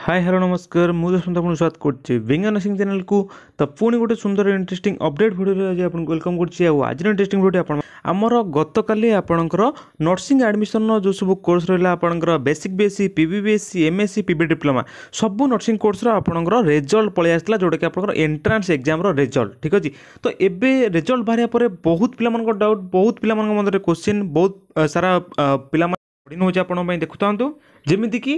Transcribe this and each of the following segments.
hi hello नमस्कार मी दशवंत आपण स्वागत କରୁଛି ବିଙ୍ଗା ନର୍ସିଂ ଚ୍ୟାନେଲକୁ ତ ପୁଣି ଗୋଟେ ସୁନ୍ଦର ଇଣ୍ଟରେଷ୍ଟିଂ ଅପଡେଟ୍ ଭିଡ଼ିଓରେ ଆଜି ଆପଣଙ୍କୁ ୱେଲକମ୍ କରୁଛି ଆଉ ଆଜିର ଇଣ୍ଟରେଷ୍ଟିଂ ଭିଡ଼ିଓଟି ଆପଣ ଆମର ଗତକାଲି ଆପଣଙ୍କର ନର୍ସିଂ ଆଡ଼ମିସନ୍ର ଯେଉଁ ସବୁ କୋର୍ସ ରହିଲା ଆପଣଙ୍କର basic BSc P B BSc MSc P B diploma ସବୁ ନର୍ସିଂ କୋର୍ସର ଆପଣଙ୍କର ରେଜଲ୍ଟ ପଳେଇ ଆସିଥିଲା ଯେଉଁଟାକି ଆପଣଙ୍କର ଏଣ୍ଟ୍ରାନ୍ସ ଏକ୍ଜାମ୍ର ରେଜଲ୍ଟ ଠିକ୍ ଅଛି ତ ଏବେ ରେଜଲ୍ଟ ବାହାରିବା ପରେ ବହୁତ ପିଲାମାନଙ୍କ ଡାଉଟ୍ ବହୁତ ପିଲାମାନଙ୍କ ମଧ୍ୟରେ କୋଶ୍ଚିନ୍ ବହୁତ ସାରା ପିଲାମାନେ ପଢ଼ି ନେଉଛି ଆପଣଙ୍କ ପାଇଁ ଦେଖୁଥାନ୍ତୁ ଯେମିତିକି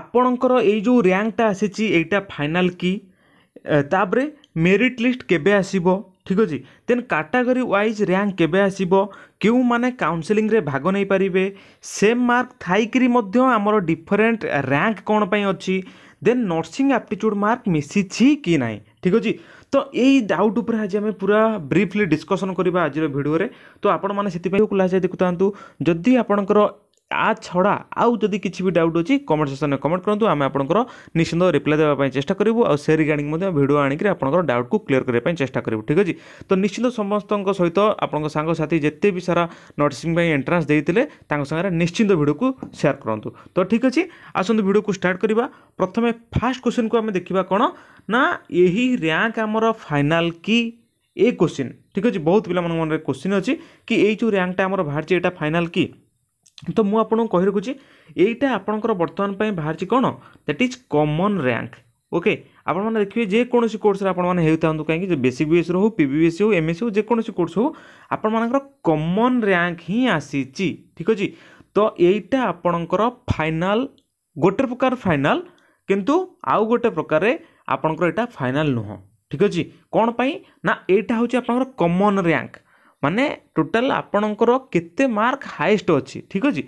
ଆପଣଙ୍କର ଏଇ ଯେଉଁ ରାଙ୍କଟା ଆସିଛି ଏଇଟା ଫାଇନାଲ୍ କି ତା'ପରେ ମେରିଟ୍ ଲିଷ୍ଟ କେବେ ଆସିବ ଠିକ୍ ଅଛି ଦେନ୍ କାଟାଗୋରି ୱାଇଜ୍ ରାଙ୍କ କେବେ ଆସିବ କେଉଁମାନେ କାଉନସେଲିଂରେ ଭାଗ ନେଇପାରିବେ ସେମ୍ ମାର୍କ ଥାଇକିରି ମଧ୍ୟ ଆମର ଡିଫରେଣ୍ଟ ରାଙ୍କ କ'ଣ ପାଇଁ ଅଛି ଦେନ୍ ନର୍ସିଂ ଆପ୍ଟିଚ୍ୟୁଡ଼୍ ମାର୍କ ମିଶିଛି କି ନାହିଁ ଠିକ୍ ଅଛି ତ ଏଇ ଡାଉଟ୍ ଉପରେ ଆଜି ଆମେ ପୁରା ବ୍ରିଫଲି ଡିସ୍କସନ୍ କରିବା ଆଜିର ଭିଡ଼ିଓରେ ତ ଆପଣମାନେ ସେଥିପାଇଁ କ୍ଲାସ୍ ଦେଖୁଥାନ୍ତୁ ଯଦି ଆପଣଙ୍କର ତା ଛଡ଼ା ଆଉ ଯଦି କିଛି ବି ଡାଉଟ୍ ଅଛି କମେଣ୍ଟ ସେକ୍ସନରେ କମେଣ୍ଟ କରନ୍ତୁ ଆମେ ଆପଣଙ୍କର ନିଶ୍ଚିନ୍ତ ରିପ୍ଲାଏ ଦେବା ପାଇଁ ଚେଷ୍ଟା କରିବୁ ଆଉ ସେ ରିଗାର୍ଡ଼ିଂ ମଧ୍ୟ ଭିଡ଼ିଓ ଆଣିକି ଆପଣଙ୍କର ଡାଉଟ୍କୁ କ୍ଲିୟର କରିବା ପାଇଁ ଚେଷ୍ଟା କରିବୁ ଠିକ୍ ଅଛି ତ ନିଶ୍ଚିନ୍ତ ସମସ୍ତଙ୍କ ସହିତ ଆପଣଙ୍କ ସାଙ୍ଗସାଥି ଯେତେ ବି ସାରା ନର୍ସିଂ ପାଇଁ ଏଣ୍ଟ୍ରାନ୍ସ ଦେଇଥିଲେ ତାଙ୍କ ସାଙ୍ଗରେ ନିଶ୍ଚିନ୍ତ ଭିଡ଼ିଓକୁ ସେୟାର କରନ୍ତୁ ତ ଠିକ୍ ଅଛି ଆସନ୍ତୁ ଭିଡ଼ିଓକୁ ଷ୍ଟାର୍ଟ କରିବା ପ୍ରଥମେ ଫାଷ୍ଟ କୋଶ୍ଚିନ୍କୁ ଆମେ ଦେଖିବା କ'ଣ ନା ଏହି ରାଙ୍କ ଆମର ଫାଇନାଲ୍ କି ଏ କୋଶ୍ଚିନ୍ ଠିକ୍ ଅଛି ବହୁତ ପିଲାମାନଙ୍କ ମନରେ କୋଶ୍ଚିନ୍ ଅଛି କି ଏଇ ଯେଉଁ ର୍ୟାଙ୍କଟା ଆମର ବାହାରିଛି ଏଇଟା ଫାଇନାଲ୍ କି ତ ମୁଁ ଆପଣଙ୍କୁ କହି ରଖୁଛି ଏଇଟା ଆପଣଙ୍କର ବର୍ତ୍ତମାନ ପାଇଁ ବାହାରିଛି କ'ଣ that is common rank okay ଆପଣମାନେ ଦେଖିବେ ଯେକୌଣସି କୋର୍ସରେ ଆପଣମାନେ ହେଉଥାନ୍ତୁ କାହିଁକି ବେଶୀ ବିଏସ୍ର ହେଉ ପି ବି ଏସ୍ ହେଉ ଏମ୍ ଏସ୍ ହେଉ ଯେକୌଣସି କୋର୍ସ ହେଉ ଆପଣମାନଙ୍କର କମନ୍ ରାଙ୍କ ହିଁ ଆସିଛି ଠିକ୍ ଅଛି ତ ଏଇଟା ଆପଣଙ୍କର ଫାଇନାଲ୍ ଗୋଟେ ପ୍ରକାର ଫାଇନାଲ୍ କିନ୍ତୁ ଆଉ ଗୋଟେ ପ୍ରକାରରେ ଆପଣଙ୍କର ଏଇଟା ଫାଇନାଲ୍ ନୁହଁ ଠିକ୍ ଅଛି କ'ଣ ପାଇଁ ନା ଏଇଟା ହେଉଛି ଆପଣଙ୍କର କମନ୍ ରାଙ୍କ ମାନେ ଟୋଟାଲ୍ ଆପଣଙ୍କର କେତେ ମାର୍କ ହାଏଷ୍ଟ ଅଛି ଠିକ୍ ଅଛି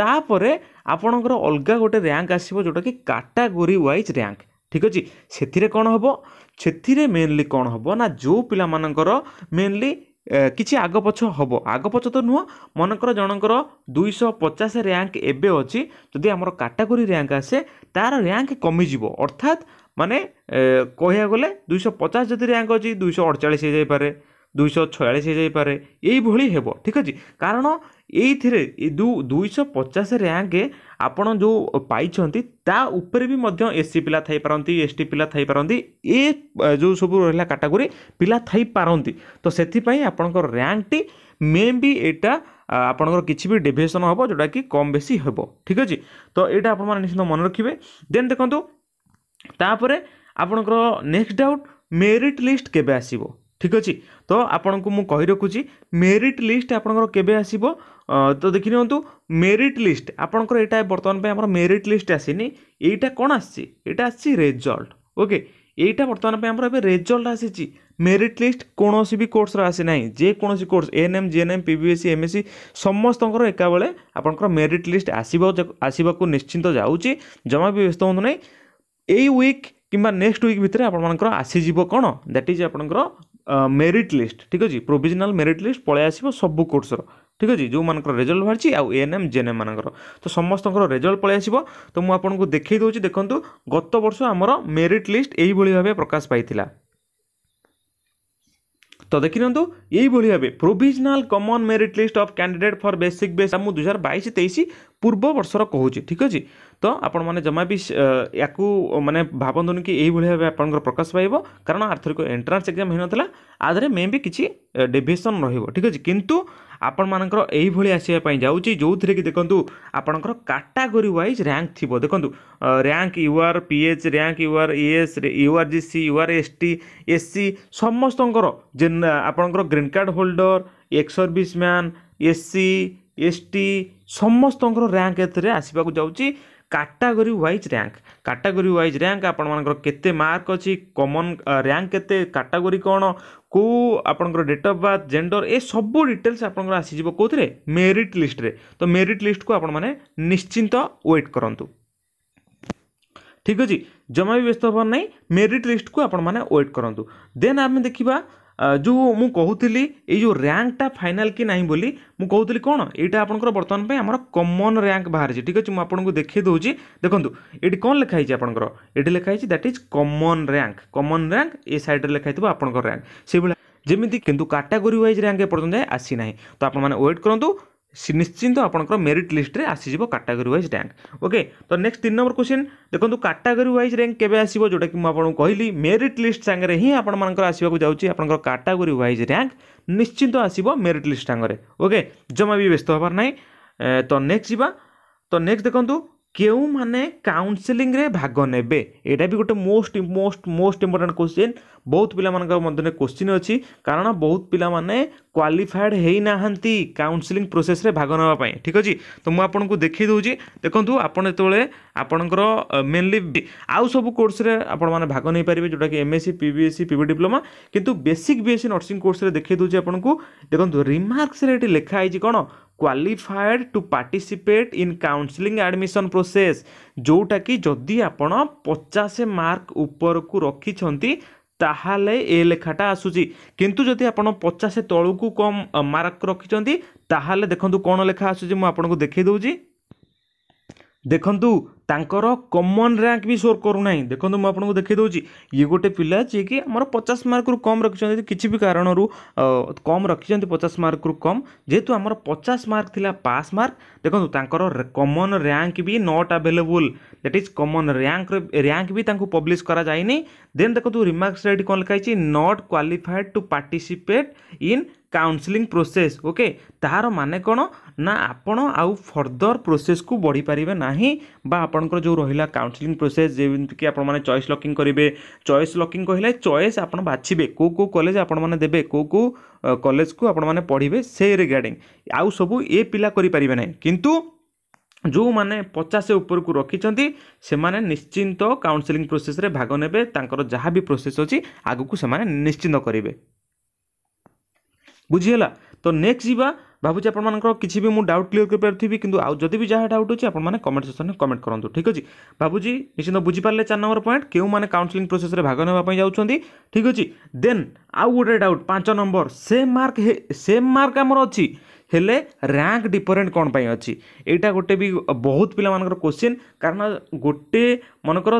ତାପରେ ଆପଣଙ୍କର ଅଲଗା ଗୋଟେ ର୍ୟାଙ୍କ ଆସିବ ଯେଉଁଟାକି କାଟାଗୋରୀ ୱାଇଜ୍ ର୍ୟାଙ୍କ ଠିକ୍ ଅଛି ସେଥିରେ କ'ଣ ହେବ ସେଥିରେ ମେନଲି କ'ଣ ହେବ ନା ଯେଉଁ ପିଲାମାନଙ୍କର ମେନଲି କିଛି ଆଗ ପଛ ହେବ ଆଗ ପଛ ତ ନୁହଁ ମନେକର ଜଣଙ୍କର ଦୁଇଶହ ପଚାଶ ର୍ୟାଙ୍କ ଏବେ ଅଛି ଯଦି ଆମର କାଟାଗୋରୀ ର୍ୟାଙ୍କ ଆସେ ତା'ର ର୍ୟାଙ୍କ କମିଯିବ ଅର୍ଥାତ୍ ମାନେ କହିବାକୁ ଗଲେ ଦୁଇଶହ ପଚାଶ ଯଦି ର୍ୟାଙ୍କ ଅଛି ଦୁଇଶହ ଅଡ଼ଚାଳିଶ ହେଇଯାଇପାରେ ଦୁଇଶହ ଛୟାଳିଶ ହେଇଯାଇପାରେ ଏଇଭଳି ହେବ ଠିକ୍ ଅଛି କାରଣ ଏଇଥିରେ ଦୁଇଶହ ପଚାଶ ର୍ୟାଙ୍କ ଆପଣ ଯେଉଁ ପାଇଛନ୍ତି ତା ଉପରେ ବି ମଧ୍ୟ ଏସ୍ ସି ପିଲା ଥାଇପାରନ୍ତି ଏସ୍ ଟି ପିଲା ଥାଇପାରନ୍ତି ଏ ଯେଉଁ ସବୁ ରହିଲା କାଟାଗୋରୀ ପିଲା ଥାଇପାରନ୍ତି ତ ସେଥିପାଇଁ ଆପଣଙ୍କର ର୍ୟାଙ୍କଟି ମେ ବି ଏଇଟା ଆପଣଙ୍କର କିଛି ବି ଡେଭିଏସନ୍ ହେବ ଯେଉଁଟାକି କମ୍ ବେଶୀ ହେବ ଠିକ୍ ଅଛି ତ ଏଇଟା ଆପଣମାନେ ନିଶ୍ଚିନ୍ତ ମନେ ରଖିବେ ଦେନ୍ ଦେଖନ୍ତୁ ତାପରେ ଆପଣଙ୍କର ନେକ୍ସଟ ଡାଉଟ୍ ମେରିଟ୍ ଲିଷ୍ଟ କେବେ ଆସିବ ঠিক ଅଛି ତ ଆପଣଙ୍କୁ ମୁଁ କହି ରଖୁଛି ମେରିଟ୍ ଲିଷ୍ଟ ଆପଣଙ୍କର କେବେ ଆସିବ ତ ଦେଖି ନିଅନ୍ତୁ ମେରିଟ୍ ଲିଷ୍ଟ ଆପଣଙ୍କର ଏଇଟା ବର୍ତ୍ତମାନ ପାଇଁ ଆମର ମେରିଟ୍ ଲିଷ୍ଟ ଆସିନି ଏଇଟା କ'ଣ ଆସିଛି ଏଇଟା ଆସିଛି ରେଜଲ୍ଟ ଓକେ ଏଇଟା ବର୍ତ୍ତମାନ ପାଇଁ ଆମର ଏବେ ରେଜଲ୍ଟ ଆସିଛି ମେରିଟ୍ ଲିଷ୍ଟ କୌଣସି ବି କୋର୍ସର ଆସିନାହିଁ ଯେକୌଣସି course N M G N M P B S C M S C ସମସ୍ତଙ୍କର ଏକାବେଳେ ଆପଣଙ୍କର ମେରିଟ୍ ଲିଷ୍ଟ ଆସିବ ଆସିବାକୁ ନିଶ୍ଚିନ୍ତ ଯାଉଛି ଜମା ବି ବ୍ୟସ୍ତ ହୁଅନ୍ତୁ ନାହିଁ ଏଇ ୱିକ୍ କିମ୍ବା ନେକ୍ସଟ ୱିକ୍ ଭିତରେ ଆପଣମାନଙ୍କର ଆସିଯିବ କ'ଣ ଦ୍ୟାଟ୍ ଇଜ୍ ଆପଣଙ୍କର ମେରିଟ୍ ଲିଷ୍ଟ ଠିକ୍ ଅଛି ପ୍ରୋଭିଜନାଲ୍ ମେରିଟ୍ ଲିଷ୍ଟ ପଳେଇ ଆସିବ ସବୁ କୋର୍ସର ଠିକ୍ ଅଛି ଯେଉଁମାନଙ୍କର ରେଜଲ୍ଟ ବାହାରିଛି ଆଉ ଏନ୍ ଏମ୍ ଜେନ୍ ଏମ୍ ମାନଙ୍କର ତ ସମସ୍ତଙ୍କର ରେଜଲ୍ଟ ପଳେଇ ଆସିବ ତ ମୁଁ ଆପଣଙ୍କୁ ଦେଖାଇ ଦେଉଛି ଦେଖନ୍ତୁ ଗତ ବର୍ଷ ଆମର ମେରିଟ୍ ଲିଷ୍ଟ ଏଇଭଳି ଭାବେ ପ୍ରକାଶ ପାଇଥିଲା তো দেখি নিউ এইভাবে ভাবে provisional common merit list of candidate for basic বেস মু দুই হাজার বাইশ তেইশ পূর্ব বর্ষর কুচি ঠিক আছে তো আপনার জমা বি ইয়া মানে ভাবতুনি কি এইভাবে ভাবে আপনার প্রকাশ পাইব কারণ আর্থরিক এন্ট্রান্স এক্সাম হয়ে নথিলা আধারে মে বি কিছু ডেভিয়েসন রহব ঠিক আছে কিন্তু ଆପଣମାନଙ୍କର ଏଇଭଳି ଆସିବା ପାଇଁ ଯାଉଛି ଯେଉଁଥିରେ କି ଦେଖନ୍ତୁ ଆପଣଙ୍କର କାଟାଗୋରୀ ୱାଇଜ୍ ର୍ୟାଙ୍କ ଥିବ ଦେଖନ୍ତୁ rank U R P H rank U R S U R G C U R S T S C ସମସ୍ତଙ୍କର ଆପଣଙ୍କର green card holder ex service man S C S T ସମସ୍ତଙ୍କର rank ଏଥିରେ ଆସିବାକୁ ଯାଉଛି category wise rank category wise rank ଆପଣମାନଙ୍କର କେତେ mark ଅଛି common rank କେତେ କାଟାଗୋରୀ କ'ଣ କେଉଁ ଆପଣଙ୍କର ଡେଟ୍ ଅଫ୍ ବାର୍ଥ ଜେଣ୍ଡର ଏସବୁ ଡିଟେଲ୍ସ ଆପଣଙ୍କର ଆସିଯିବ କେଉଁଥିରେ ମେରିଟ୍ ଲିଷ୍ଟରେ ତ ମେରିଟ୍ ଲିଷ୍ଟକୁ ଆପଣମାନେ ନିଶ୍ଚିନ୍ତ ୱେଟ୍ କରନ୍ତୁ ଠିକ୍ ଅଛି ଜମା ବି ବ୍ୟସ୍ତ ହେବାର ନାହିଁ ମେରିଟ୍ ଲିଷ୍ଟକୁ ଆପଣମାନେ ୱେଟ୍ କରନ୍ତୁ ଦେନ୍ ଆମେ ଦେଖିବା ଯେଉଁ ମୁଁ କହୁଥିଲି ଏଇ ଯେଉଁ ର୍ୟାଙ୍କଟା ଫାଇନାଲ୍ କି ନାହିଁ ବୋଲି ମୁଁ କହୁଥିଲି କ'ଣ ଏଇଟା ଆପଣଙ୍କର ବର୍ତ୍ତମାନ ପାଇଁ ଆମର କମନ୍ ର୍ୟାଙ୍କ ବାହାରିଛି ଠିକ୍ ଅଛି ମୁଁ ଆପଣଙ୍କୁ ଦେଖାଇ ଦେଉଛି ଦେଖନ୍ତୁ ଏଠି କ'ଣ ଲେଖା ହେଇଛି ଆପଣଙ୍କର ଏଠି ଲେଖା ହେଇଛି that is common rank common rank ଏ ସାଇଡ଼୍ରେ ଲେଖା ହେଇଥିବ ଆପଣଙ୍କର ର୍ୟାଙ୍କ ସେଇଭଳିଆ ଯେମିତି କିନ୍ତୁ କାଟାଗୋରୀ ୱାଇଜ୍ ର୍ୟାଙ୍କ ଏପର୍ଯ୍ୟନ୍ତ ଯାଏ ଆସିନାହିଁ ତ ଆପଣମାନେ ୱେଟ୍ କରନ୍ତୁ নিশ্চিন্ত আপনার মেরিট লিষ্টে আসিযোগ কাটাগোরি ওয়াইজ র্যাঙ্ক ওকে তো নেক্সট তিন নম্বর কোশ্চিন দেখুন কাটাগোরি ওয়াইজ র্যাঙ্ক কেবে আসব যেটা কি আপনার কহিলি মেরিট লিষ্ট সাংরে হি আপনার আসবাক যাচ্ছি আপনার কাটাগোরি ওয়াইজ র্যাঙ্ক নিশ্চিন্ত আসব মেরিট লিষ্ট সাংরে ওকে জমা বি ব্যস্ত হবার নাই তো নেক্সট যা তো নেক্সট দেখুন କେଉଁମାନେ କାଉନସିଲିଂରେ ଭାଗ ନେବେ ଏଇଟା ବି ଗୋଟେ most most most important question ବହୁତ ପିଲାମାନଙ୍କ ମଧ୍ୟରେ କୋଶ୍ଚିନ୍ ଅଛି କାରଣ ବହୁତ ପିଲାମାନେ କ୍ୱାଲିଫାଏଡ୍ ହେଇନାହାନ୍ତି କାଉନସିଲିଂ ପ୍ରୋସେସ୍ରେ ଭାଗ ନେବା ପାଇଁ ଠିକ୍ ଅଛି ତ ମୁଁ ଆପଣଙ୍କୁ ଦେଖାଇ ଦେଉଛି ଦେଖନ୍ତୁ ଆପଣ ଯେତେବେଳେ ଆପଣଙ୍କର ମେନଲି ଆଉ ସବୁ କୋର୍ସରେ ଆପଣମାନେ ଭାଗ ନେଇପାରିବେ ଯେଉଁଟାକି M S C P B S C P B diploma କିନ୍ତୁ basic B S C nursing କୋର୍ସରେ ଦେଖାଇ ଦେଉଛି ଆପଣଙ୍କୁ ଦେଖନ୍ତୁ ରିମାର୍କସରେ ଏଠି ଲେଖା ହେଇଛି କ'ଣ qualified to participate in counselling admission process ଯେଉଁଟାକି ଯଦି ଆପଣ ପଚାଶ ମାର୍କ ଉପରକୁ ରଖିଛନ୍ତି ତାହେଲେ ଏ ଲେଖାଟା ଆସୁଛି କିନ୍ତୁ ଯଦି ଆପଣ ପଚାଶ ତଳକୁ କମ୍ ମାର୍କ ରଖିଛନ୍ତି ତାହେଲେ ଦେଖନ୍ତୁ କ'ଣ ଲେଖା ଆସୁଛି ମୁଁ ଆପଣଙ୍କୁ ଦେଖାଇ ଦେଉଛି ଦେଖନ୍ତୁ ତାଙ୍କର କମନ୍ ର୍ୟାଙ୍କ ବି ସୋର୍ କରୁନାହିଁ ଦେଖନ୍ତୁ ମୁଁ ଆପଣଙ୍କୁ ଦେଖାଇ ଦେଉଛି ଇଏ ଗୋଟେ ପିଲା ଯିଏକି ଆମର ପଚାଶ ମାର୍କରୁ କମ୍ ରଖିଛନ୍ତି କିଛି ବି କାରଣରୁ କମ୍ ରଖିଛନ୍ତି ପଚାଶ ମାର୍କରୁ କମ୍ ଯେହେତୁ ଆମର ପଚାଶ ମାର୍କ ଥିଲା ପାସ୍ ମାର୍କ ଦେଖନ୍ତୁ ତାଙ୍କର କମନ୍ ର୍ୟାଙ୍କ ବି not available that is common rank rank ବି ତାଙ୍କୁ ପବ୍ଲିଶ କରାଯାଇନି ଦେନ୍ ଦେଖନ୍ତୁ ରିମାର୍କସରେ ଏଠି କ'ଣ ଲେଖା ହେଇଛି not qualified to participate in counselling process okay ତାହାର ମାନେ କ'ଣ ନା ଆପଣ ଆଉ ଫର୍ଦର ପ୍ରୋସେସ୍କୁ ବଢ଼ିପାରିବେ ନାହିଁ ବା ଆପଣଙ୍କର ଯେଉଁ ରହିଲା କାଉନସିଲିଂ ପ୍ରୋସେସ୍ ଯେମିତିକି ଆପଣମାନେ ଚଏସ୍ ଲକିଂ କରିବେ ଚଏସ୍ ଲକିଂ କହିଲେ ଚଏସ୍ ଆପଣ ବାଛିବେ କେଉଁ କେଉଁ କଲେଜ ଆପଣମାନେ ଦେବେ କେଉଁ କେଉଁ କଲେଜକୁ ଆପଣମାନେ ପଢ଼ିବେ ସେ ରିଗାର୍ଡ଼ିଂ ଆଉ ସବୁ ଏ ପିଲା କରିପାରିବେ ନାହିଁ କିନ୍ତୁ ଯେଉଁମାନେ ପଚାଶ ଉପରକୁ ରଖିଛନ୍ତି ସେମାନେ ନିଶ୍ଚିନ୍ତ କାଉନସିଲିଂ ପ୍ରୋସେସ୍ରେ ଭାଗ ନେବେ ତାଙ୍କର ଯାହା ବି ପ୍ରୋସେସ୍ ଅଛି ଆଗକୁ ସେମାନେ ନିଶ୍ଚିନ୍ତ କରିବେ ବୁଝିହେଲା ତ ନେକ୍ସଟ ଯିବା ଭାବୁଛି ଆପଣମାନଙ୍କର କିଛି ବି ମୁଁ ଡାଉଟ୍ କ୍ଲିୟର କରିପାରିଥିବି କିନ୍ତୁ ଆଉ ଯଦି ବି ଯାହା ଡାଉଟ୍ ଅଛି ଆପଣମାନେ କମେଣ୍ଟ ସେକ୍ସନରେ କମେଣ୍ଟ କରନ୍ତୁ ଠିକ୍ ଅଛି ଭାବୁଛି ନିଶ୍ଚିନ୍ତ ବୁଝିପାରିଲେ ଚାରି ନମ୍ବର ପଏଣ୍ଟ କେଉଁମାନେ କାଉନ୍ସିଲିଂ ପ୍ରୋସେସରେ ଭାଗ ନେବା ପାଇଁ ଯାଉଛନ୍ତି ଠିକ୍ ଅଛି ଦେନ୍ ଆଉ ଗୋଟେ ଡାଉଟ୍ ପାଞ୍ଚ number same mark same mark ଆମର ଅଛି ହେଲେ ର୍ୟାଙ୍କ ଡିଫରେଣ୍ଟ କ'ଣ ପାଇଁ ଅଛି ଏଇଟା ଗୋଟେ ବି ବହୁତ ପିଲାମାନଙ୍କର କୋଶ୍ଚିନ୍ କାରଣ ଗୋଟେ ମନେକର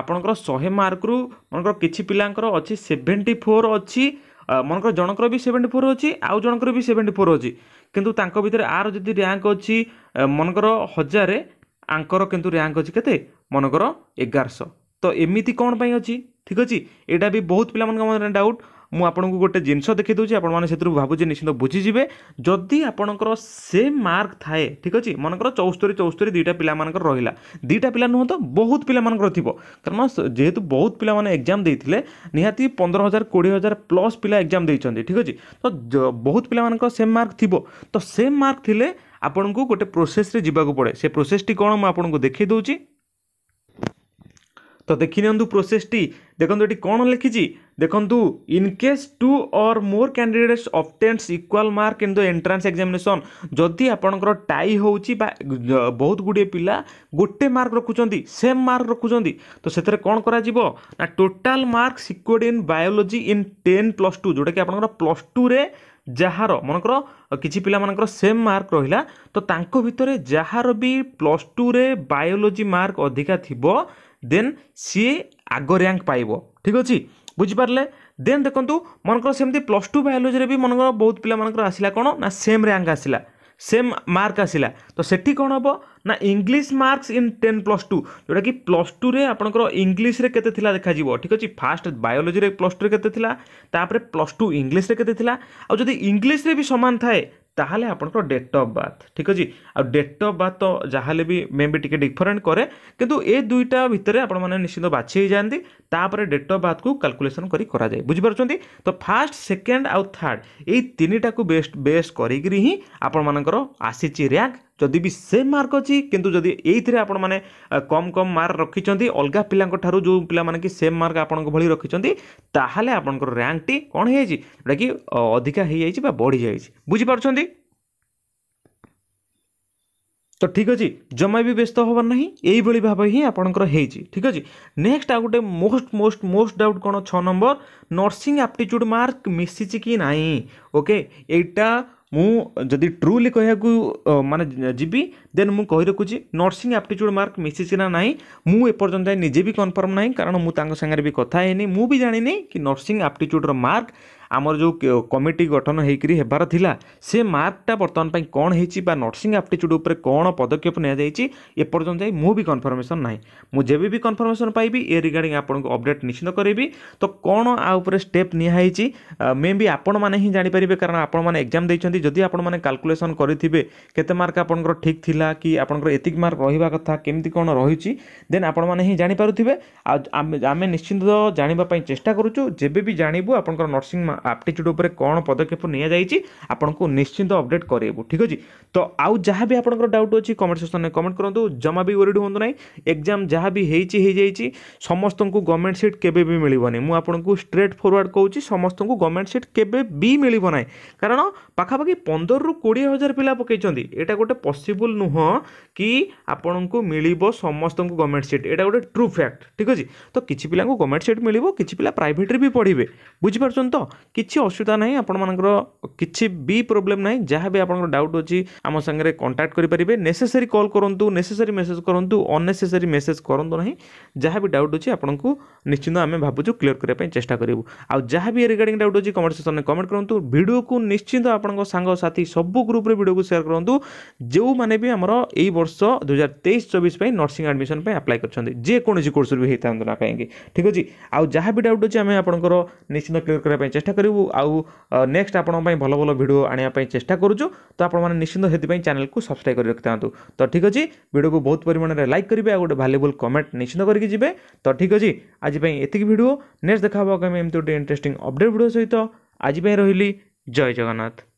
ଆପଣଙ୍କର ଶହେ ମାର୍କରୁ ମନେକର କିଛି ପିଲାଙ୍କର ଅଛି ସେଭେଣ୍ଟି ଫୋର୍ ଅଛି ମନେକର ଜଣଙ୍କର ବି ସେଭେଣ୍ଟି ଫୋର୍ ଅଛି ଆଉ ଜଣଙ୍କର ବି ସେଭେଣ୍ଟି ଫୋର୍ ଅଛି କିନ୍ତୁ ତାଙ୍କ ଭିତରେ ଆର ଯଦି ର୍ୟାଙ୍କ ଅଛି ମନେକର ହଜାରେ ଆଙ୍କର କିନ୍ତୁ ର୍ୟାଙ୍କ ଅଛି କେତେ ମନେକର ଏଗାରଶହ ତ ଏମିତି କ'ଣ ପାଇଁ ଅଛି ଠିକ୍ ଅଛି ଏଇଟା ବି ବହୁତ ପିଲାମାନଙ୍କ ମନରେ ଡାଉଟ୍ ମୁଁ ଆପଣଙ୍କୁ ଗୋଟେ ଜିନିଷ ଦେଖି ଦେଉଛି ଆପଣମାନେ ସେଥିରୁ ଭାବୁଛି ନିଶ୍ଚିନ୍ତ ବୁଝିଯିବେ ଯଦି ଆପଣଙ୍କର ସେମ୍ ମାର୍କ ଥାଏ ଠିକ୍ ଅଛି ମନେକର ଚଉସ୍ତରୀ ଚଉସ୍ତରୀ ଦୁଇଟା ପିଲାମାନଙ୍କର ରହିଲା ଦୁଇଟା ପିଲା ନୁହଁ ତ ବହୁତ ପିଲାମାନଙ୍କର ଥିବ କାରଣ ଯେହେତୁ ବହୁତ ପିଲାମାନେ ଏକ୍ଜାମ୍ ଦେଇଥିଲେ ନିହାତି ପନ୍ଦର ହଜାର କୋଡ଼ିଏ ହଜାର ପ୍ଲସ୍ ପିଲା ଏକ୍ଜାମ୍ ଦେଇଛନ୍ତି ଠିକ୍ ଅଛି ତ ବହୁତ ପିଲାମାନଙ୍କର ସେମ୍ ମାର୍କ ଥିବ ତ ସେମ୍ ମାର୍କ ଥିଲେ ଆପଣଙ୍କୁ ଗୋଟେ ପ୍ରୋସେସ୍ରେ ଯିବାକୁ ପଡ଼େ ସେ ପ୍ରୋସେସ୍ଟି କ'ଣ ମୁଁ ଆପଣଙ୍କୁ ଦେଖାଇ ଦେଉଛି তো দেখি নিଅନ୍ତୁ ପ୍ରୋସେସ୍ଟି ଦେଖନ୍ତୁ ଏଠି କ'ଣ ଲେଖିଛି ଦେଖନ୍ତୁ in case two or more candidates obtains equal mark in the entrance examination ଯଦି ଆପଣଙ୍କର ଟାଇ ହେଉଛି ବା ବହୁତ ଗୁଡ଼ିଏ ପିଲା ଗୋଟେ ମାର୍କ ରଖୁଛନ୍ତି ସେମ୍ ମାର୍କ ରଖୁଛନ୍ତି ତ ସେଥିରେ କ'ଣ କରାଯିବ ନା total mark secured in biology in ten plus two ଯେଉଁଟାକି ଆପଣଙ୍କର ପ୍ଲସ୍ ଟୁରେ ଯାହାର ମନେକର କିଛି ପିଲାମାନଙ୍କର ସେମ୍ ମାର୍କ ରହିଲା ତ ତାଙ୍କ ଭିତରେ ଯାହାର ବି ପ୍ଲସ୍ ଟୁରେ ବାୟୋଲୋଜି ମାର୍କ ଅଧିକା ଥିବ ଦେନ୍ ସିଏ ଆଗ ର୍ୟାଙ୍କ ପାଇବ ଠିକ୍ ଅଛି ବୁଝିପାରିଲେ ଦେନ୍ ଦେଖନ୍ତୁ ମନେକର ସେମିତି ପ୍ଲସ୍ ଟୁ ବାୟୋଲୋଜିରେ ବି ମନେକର ବହୁତ ପିଲାମାନଙ୍କର ଆସିଲା କ'ଣ ନା ସେମ୍ ର୍ୟାଙ୍କ ଆସିଲା ସେମ୍ ମାର୍କ ଆସିଲା ତ ସେଠି କ'ଣ ହେବ ନା English marks in ten plus two ଯେଉଁଟାକି ପ୍ଲସ୍ ଟୁରେ ଆପଣଙ୍କର ଇଂଲିଶରେ କେତେ ଥିଲା ଦେଖାଯିବ ଠିକ୍ ଅଛି ଫାଷ୍ଟ ବାୟୋଲୋଜିରେ ପ୍ଲସ୍ ଟୁରେ କେତେ ଥିଲା ତାପରେ ପ୍ଲସ୍ ଟୁ ଇଂଲିଶରେ କେତେ ଥିଲା ଆଉ ଯଦି ଇଂଲିଶରେ ବି ସମାନ ଥାଏ ତାହେଲେ ଆପଣଙ୍କର ଡେଟ୍ ଅଫ୍ ବାର୍ଥ ଠିକ୍ ଅଛି ଆଉ ଡେଟ୍ ଅଫ୍ ବାର୍ଥ ତ ଯାହାହେଲେ ବି ମେ ବି ଟିକେ ଡିଫରେଣ୍ଟ କରେ କିନ୍ତୁ ଏ ଦୁଇଟା ଭିତରେ ଆପଣମାନେ ନିଶ୍ଚିତ ବାଛି ହେଇଯାଆନ୍ତି ତାପରେ ଡେଟ୍ ଅଫ୍ ବାର୍ଥକୁ କାଲକୁଲେସନ୍ କରି କରାଯାଏ ବୁଝିପାରୁଛନ୍ତି ତ ଫାର୍ଷ୍ଟ ସେକେଣ୍ଡ ଆଉ ଥାର୍ଡ଼ ଏଇ ତିନିଟାକୁ ବେଷ୍ଟ ବେସ୍ କରିକିରି ହିଁ ଆପଣମାନଙ୍କର ଆସିଛି ର୍ୟାଙ୍କ ଯଦି ବି ସେମ୍ ମାର୍କ ଅଛି କିନ୍ତୁ ଯଦି ଏଇଥିରେ ଆପଣମାନେ କମ୍ କମ୍ ମାର୍କ ରଖିଛନ୍ତି ଅଲଗା ପିଲାଙ୍କ ଠାରୁ ଯେଉଁ ପିଲାମାନେ କି ସେମ୍ ମାର୍କ ଆପଣଙ୍କ ଭଳି ରଖିଛନ୍ତି ତାହେଲେ ଆପଣଙ୍କର ର୍ୟାଙ୍କଟି କ'ଣ ହେଇଯାଇଛି ଯେଉଁଟାକି ଅଧିକା ହେଇଯାଇଛି ବା ବଢ଼ିଯାଇଛି ବୁଝିପାରୁଛନ୍ତି ତ ଠିକ୍ ଅଛି ଜମା ବି ବ୍ୟସ୍ତ ହେବାର ନାହିଁ ଏଇଭଳି ଭାବେ ହିଁ ଆପଣଙ୍କର ହେଇଛି ଠିକ୍ ଅଛି ନେକ୍ସଟ ଆଉ ଗୋଟେ ମୋଷ୍ଟ ମୋଷ୍ଟ ମୋଷ୍ଟ ଡାଉଟ୍ କ'ଣ ଛଅ ନମ୍ବର ନର୍ସିଂ ଆପ୍ଟିଚ୍ୟୁଡ଼ ମାର୍କ ମିଶିଛି କି ନାହିଁ ଓକେ ଏଇଟା ମୁଁ ଯଦି ଟ୍ରୁଲି କହିବାକୁ ମାନେ ଯିବି ଦେନ୍ ମୁଁ କହି ରଖୁଛି ନର୍ସିଂ ଆପ୍ଟିଚ୍ୟୁଡ଼୍ ମାର୍କ ମିଶିଛି ନା ନାହିଁ ମୁଁ ଏପର୍ଯ୍ୟନ୍ତ ଯାଏ ନିଜେ ବି କନଫର୍ମ ନାହିଁ କାରଣ ମୁଁ ତାଙ୍କ ସାଙ୍ଗରେ ବି କଥା ହେଇନି ମୁଁ ବି ଜାଣିନି କି ନର୍ସିଂ ଆପ୍ଟିଚ୍ୟୁଡ଼୍ର ମାର୍କ ଆମର ଯେଉଁ କମିଟି ଗଠନ ହେଇକରି ହେବାର ଥିଲା ସେ ମାର୍କଟା ବର୍ତ୍ତମାନ ପାଇଁ କ'ଣ ହେଇଛି ବା ନର୍ସିଂ ଆପ୍ଟିଚ୍ୟୁଡ଼୍ ଉପରେ କ'ଣ ପଦକ୍ଷେପ ନିଆଯାଇଛି ଏପର୍ଯ୍ୟନ୍ତ ଯାଇ ମୁଁ ବି କନଫର୍ମେସନ୍ ନାହିଁ ମୁଁ ଯେବେ ବି କନଫର୍ମେସନ୍ ପାଇବି ଏ ରିଗାର୍ଡ଼ିଂ ଆପଣଙ୍କୁ ଅପଡ଼େଟ୍ ନିଶ୍ଚିତ କରିବି ତ କ'ଣ ଆ ଉପରେ ଷ୍ଟେପ୍ ନିଆହେଇଛି ମେ ବି ଆପଣମାନେ ହିଁ ଜାଣିପାରିବେ କାରଣ ଆପଣମାନେ ଏକ୍ଜାମ୍ ଦେଇଛନ୍ତି ଯଦି ଆପଣମାନେ କାଲକୁଲେସନ୍ କରିଥିବେ କେତେ ମାର୍କ ଆପଣଙ୍କର ଠିକ୍ ଥିଲା କି ଆପଣଙ୍କର ଏତିକି ମାର୍କ ରହିବା କଥା କେମିତି କ'ଣ ରହିଛି ଦେନ୍ ଆପଣମାନେ ହିଁ ଜାଣିପାରୁଥିବେ ଆଉ ଆମେ ଆମେ ନିଶ୍ଚିନ୍ତ ଜାଣିବା ପାଇଁ ଚେଷ୍ଟା କରୁଛୁ ଯେବେ ବି ଜାଣିବୁ ଆପଣଙ୍କର ନର୍ସିଂ ଆପ୍ଟିଚ୍ୟୁଡ୍ ଉପରେ କ'ଣ ପଦକ୍ଷେପ ନିଆଯାଇଛି ଆପଣଙ୍କୁ ନିଶ୍ଚିନ୍ତ ଅପଡ଼େଟ୍ କରାଇବୁ ଠିକ୍ ଅଛି ତ ଆଉ ଯାହା ବି ଆପଣଙ୍କର ଡାଉଟ୍ ଅଛି କମେଣ୍ଟ ସେକ୍ସନ୍ରେ କମେଣ୍ଟ କରନ୍ତୁ ଜମା ବି ୱରିଡ୍ ହୁଅନ୍ତୁ ନାହିଁ ଏକ୍ଜାମ୍ ଯାହା ବି ହେଇଛି ହେଇଯାଇଛି ସମସ୍ତଙ୍କୁ ଗଭର୍ଣ୍ଣମେଣ୍ଟ ସିଟ୍ କେବେ ବି ମିଳିବନି ମୁଁ ଆପଣଙ୍କୁ ଷ୍ଟ୍ରେଟ୍ ଫରୱାର୍ଡ଼ କହୁଛି ସମସ୍ତଙ୍କୁ ଗଭର୍ଣ୍ଣମେଣ୍ଟ ସିଟ୍ କେବେ ବି ମିଳିବ ନାହିଁ କାରଣ ପାଖାପାଖି ପନ୍ଦରରୁ କୋଡ଼ିଏ ହଜାର ପିଲା ପକାଇଛନ୍ତି ଏଇଟା ଗୋଟେ ପସିବୁଲ୍ ନୁହଁ କି ଆପଣଙ୍କୁ ମିଳିବ ସମସ୍ତଙ୍କୁ ଗଭର୍ଣ୍ଣମେଣ୍ଟ ସିଟ୍ ଏଇଟା ଗୋଟେ ଟ୍ରୁ ଫ୍ୟାକ୍ଟ ଠିକ୍ ଅଛି ତ କିଛି ପିଲାଙ୍କୁ ଗଭର୍ଣ୍ଣମେଣ୍ଟ ସିଟ୍ ମିଳିବ କିଛି ପିଲା ପ୍ରାଇଭେଟ୍ରେ ବି ପଢ଼ିବେ ବୁଝିପାରୁଛନ୍ତି ତ କିଛି ଅସୁବିଧା ନାହିଁ ଆପଣମାନଙ୍କର କିଛି ବି ପ୍ରୋବ୍ଲେମ୍ ନାହିଁ ଯାହା ବି ଆପଣଙ୍କର ଡାଉଟ୍ ଅଛି ଆମ ସାଙ୍ଗରେ କଣ୍ଟାକ୍ଟ କରିପାରିବେ ନେସେସରୀ କଲ୍ କରନ୍ତୁ ନେସେସରୀ ମେସେଜ୍ କରନ୍ତୁ ଅନ୍ନେସେସରୀ ମେସେଜ୍ କରନ୍ତୁ ନାହିଁ ଯାହା ବି ଡାଉଟ୍ ଅଛି ଆପଣଙ୍କୁ ନିଶ୍ଚିନ୍ତ ଆମେ ଭାବୁଛୁ କ୍ଲିୟର୍ କରିବା ପାଇଁ ଚେଷ୍ଟା କରିବୁ ଆଉ ଯାହା ବି ରିଗାର୍ଡ଼ିଂ ଡାଉଟ୍ ଅଛି କମେଣ୍ଟ ସେକ୍ସନ୍ରେ କମେଣ୍ଟ କରନ୍ତୁ ଭିଡ଼ିଓକୁ ନିଶ୍ଚିନ୍ତ ଆପଣଙ୍କ ସାଙ୍ଗସାଥି ସବୁ ଗ୍ରୁପ୍ରେ ଭିଡ଼ିଓକୁ ସେୟାର କରନ୍ତୁ ଯେଉଁମାନେ ବି ଆମର ଏଇ ବର୍ଷ ଦୁଇ ହଜାର ତେଇଶ ଚବିଶ ପାଇଁ ନର୍ସିଂ ଆଡ଼ମିସନ୍ ପାଇଁ ଆପ୍ଲାଏ କରିଛନ୍ତି ଯେକୌଣସି କୋର୍ସରୁ ବି ହେଇଥାନ୍ତୁ ନା କାହିଁକି ଠିକ୍ ଅଛି ଆଉ ଯାହା ବି ଡାଉଟ୍ ଅଛି ଆମେ ଆପଣଙ୍କର ନିଶ୍ଚିନ୍ତ କ୍ଲିୟର୍ କରିବା ପାଇଁ ଚେଷ୍ଟା କରିବା କରିବୁ ଆଉ ନେକ୍ସଟ ଆପଣଙ୍କ ପାଇଁ ଭଲ ଭଲ ଭିଡ଼ିଓ ଆଣିବା ପାଇଁ ଚେଷ୍ଟା କରୁଛୁ ତ ଆପଣମାନେ ନିଶ୍ଚିନ୍ତ ସେଥିପାଇଁ ଚ୍ୟାନେଲକୁ ସବସ୍କ୍ରାଇବ୍ କରି ରଖିଥାନ୍ତୁ ତ ଠିକ୍ ଅଛି ଭିଡ଼ିଓକୁ ବହୁତ ପରିମାଣରେ ଲାଇକ୍ କରିବେ ଆଉ ଗୋଟେ ଭାଲ୍ୟୁବୁଲ୍ କମେଣ୍ଟ ନିଶ୍ଚିନ୍ତ କରିକି ଯିବେ ତ ଠିକ୍ ଅଛି ଆଜି ପାଇଁ ଏତିକି ଭିଡ଼ିଓ ନେକ୍ସଟ ଦେଖା ହେବ ଆମେ ଏମିତି ଗୋଟେ ଇଣ୍ଟରେଷ୍ଟିଂ ଅପଡ଼େଟ୍ ଭିଡ଼ିଓ ସହିତ ଆଜି ପାଇଁ ରହିଲି ଜୟ ଜଗନ୍ନାଥ